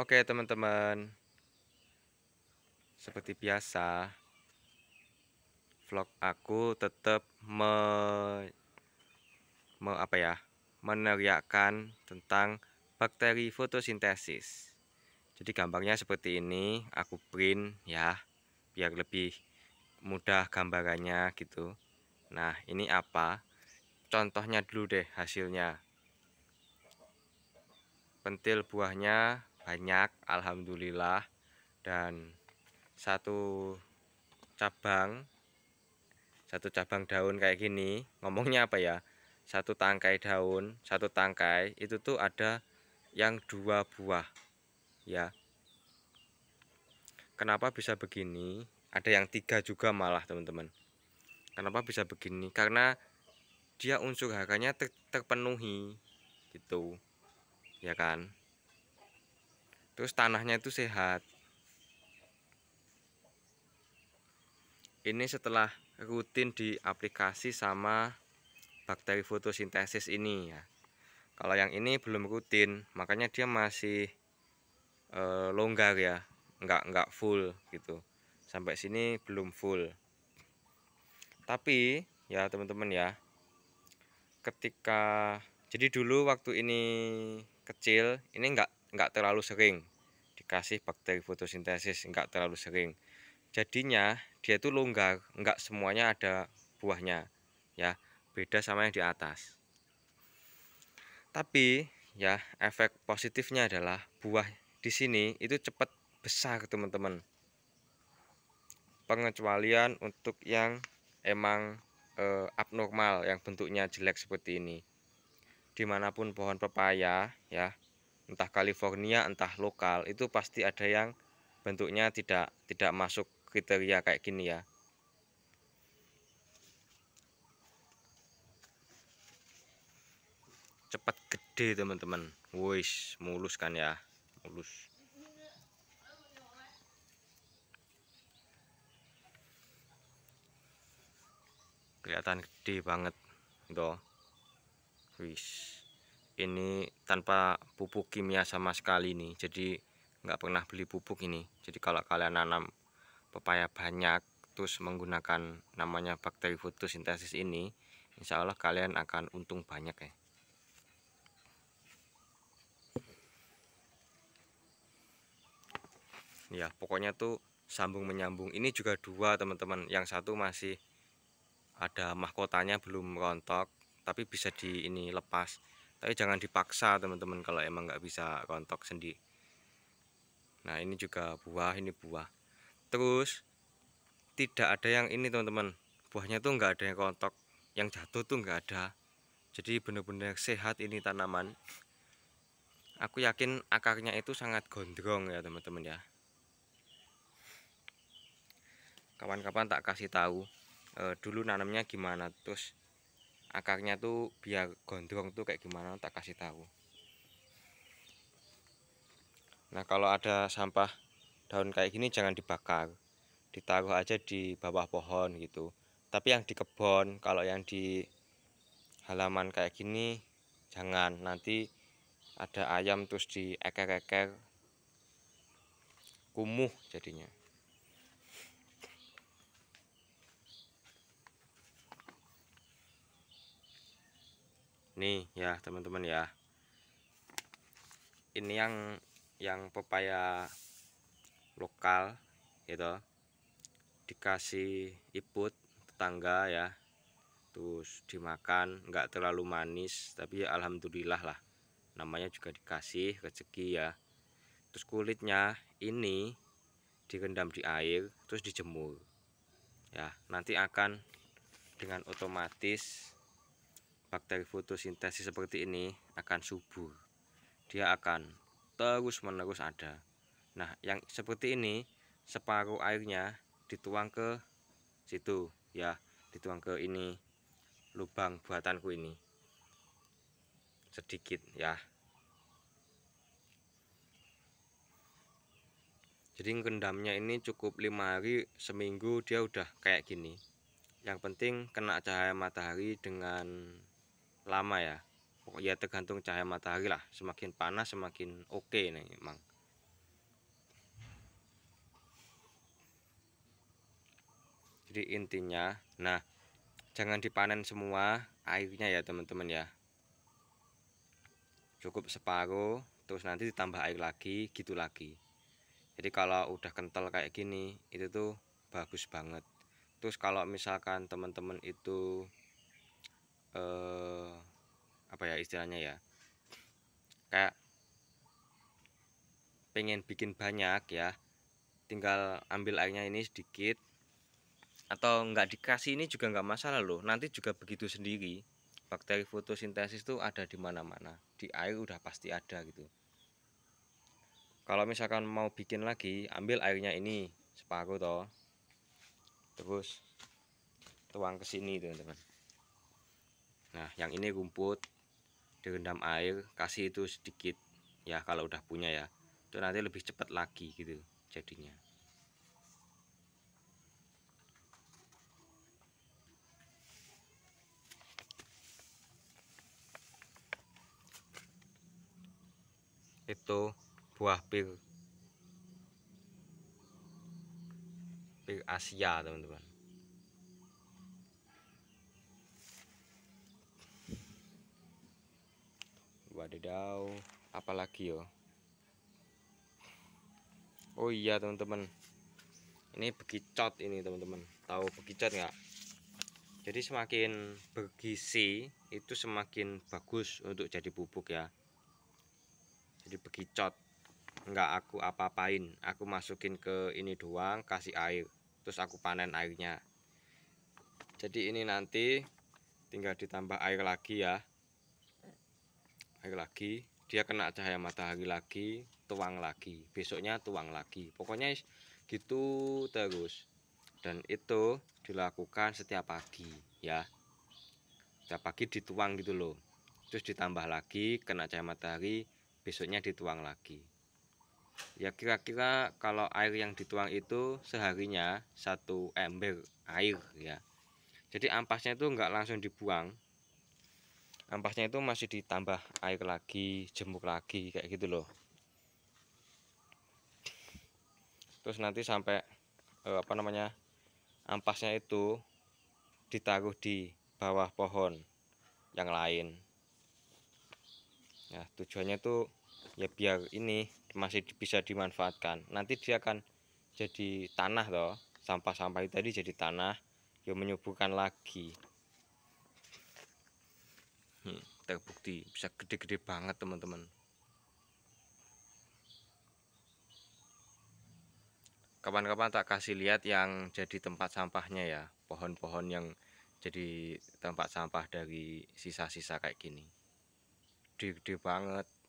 Oke teman-teman Seperti biasa Vlog aku tetap me, me apa ya Meneriakkan tentang bakteri fotosintesis Jadi gambarnya seperti ini Aku print ya Biar lebih mudah gambarannya gitu Nah ini apa Contohnya dulu deh hasilnya Pentil buahnya banyak Alhamdulillah dan satu cabang satu cabang daun kayak gini ngomongnya apa ya satu tangkai daun satu tangkai itu tuh ada yang dua buah ya kenapa bisa begini ada yang tiga juga malah teman-teman kenapa bisa begini karena dia unsur harganya ter terpenuhi gitu ya kan terus tanahnya itu sehat ini setelah rutin diaplikasi sama bakteri fotosintesis ini ya kalau yang ini belum rutin makanya dia masih e, longgar ya nggak nggak full gitu sampai sini belum full tapi ya teman-teman ya ketika jadi dulu waktu ini kecil ini enggak nggak terlalu sering dikasih bakteri fotosintesis nggak terlalu sering jadinya dia itu longgar nggak semuanya ada buahnya ya beda sama yang di atas tapi ya efek positifnya adalah buah di sini itu cepat besar teman-teman pengecualian untuk yang emang eh, abnormal yang bentuknya jelek seperti ini dimanapun pohon pepaya ya entah California entah lokal itu pasti ada yang bentuknya tidak tidak masuk kriteria kayak gini ya cepat gede teman-teman wis mulus kan ya mulus kelihatan gede banget tuh wis ini tanpa pupuk kimia sama sekali nih jadi nggak pernah beli pupuk ini jadi kalau kalian nanam pepaya banyak terus menggunakan namanya bakteri fotosintesis ini insya Allah kalian akan untung banyak ya ya pokoknya tuh sambung menyambung ini juga dua teman-teman yang satu masih ada mahkotanya belum rontok tapi bisa di ini lepas tapi jangan dipaksa teman-teman kalau emang nggak bisa kontok sendi nah ini juga buah ini buah terus tidak ada yang ini teman-teman buahnya tuh nggak ada yang kontok, yang jatuh tuh nggak ada jadi benar-benar sehat ini tanaman aku yakin akarnya itu sangat gondrong ya teman-teman ya kapan-kapan tak kasih tahu e, dulu nanamnya gimana terus akarnya tuh biar gondrong tuh kayak gimana tak kasih tahu nah kalau ada sampah daun kayak gini jangan dibakar ditaruh aja di bawah pohon gitu tapi yang di kebun kalau yang di halaman kayak gini jangan nanti ada ayam terus di dieker-eker kumuh jadinya nih ya teman-teman ya ini yang yang pepaya lokal gitu dikasih iput tetangga ya terus dimakan nggak terlalu manis tapi ya alhamdulillah lah namanya juga dikasih rezeki ya terus kulitnya ini direndam di air terus dijemur ya nanti akan dengan otomatis bakteri fotosintesis seperti ini akan subur. Dia akan terus-menerus ada. Nah, yang seperti ini separuh airnya dituang ke situ ya, dituang ke ini lubang buatanku ini. Sedikit ya. Jadi kendamnya ini cukup lima hari seminggu dia udah kayak gini. Yang penting kena cahaya matahari dengan lama ya pokoknya ya tergantung cahaya matahari lah semakin panas semakin oke okay nih emang jadi intinya nah jangan dipanen semua airnya ya teman-teman ya cukup separuh terus nanti ditambah air lagi gitu lagi jadi kalau udah kental kayak gini itu tuh bagus banget terus kalau misalkan teman-teman itu eh, istilahnya ya kayak pengen bikin banyak ya tinggal ambil airnya ini sedikit atau nggak dikasih ini juga nggak masalah loh nanti juga begitu sendiri bakteri fotosintesis itu ada di mana-mana di air udah pasti ada gitu kalau misalkan mau bikin lagi ambil airnya ini separuh toh terus tuang ke sini teman-teman nah yang ini rumput direndam air kasih itu sedikit ya kalau udah punya ya itu nanti lebih cepat lagi gitu jadinya itu buah pir pir Asia teman-teman wadidaw apalagi yo oh iya teman-teman ini begicot ini teman-teman tahu begicot nggak jadi semakin bergisi itu semakin bagus untuk jadi pupuk ya jadi begicot nggak aku apa-apain aku masukin ke ini doang kasih air terus aku panen airnya jadi ini nanti tinggal ditambah air lagi ya matahari lagi dia kena cahaya matahari lagi tuang lagi besoknya tuang lagi pokoknya gitu terus dan itu dilakukan setiap pagi ya setiap pagi dituang gitu loh terus ditambah lagi kena cahaya matahari besoknya dituang lagi ya kira-kira kalau air yang dituang itu seharinya satu ember air ya jadi ampasnya itu nggak langsung dibuang ampasnya itu masih ditambah air lagi jemuk lagi kayak gitu loh terus nanti sampai eh, apa namanya ampasnya itu ditaruh di bawah pohon yang lain ya tujuannya itu ya biar ini masih bisa dimanfaatkan nanti dia akan jadi tanah loh sampah-sampah itu tadi jadi tanah ya menyuburkan lagi hmm, terbukti bisa gede-gede banget teman-teman kapan-kapan tak kasih lihat yang jadi tempat sampahnya ya pohon-pohon yang jadi tempat sampah dari sisa-sisa kayak gini gede-gede banget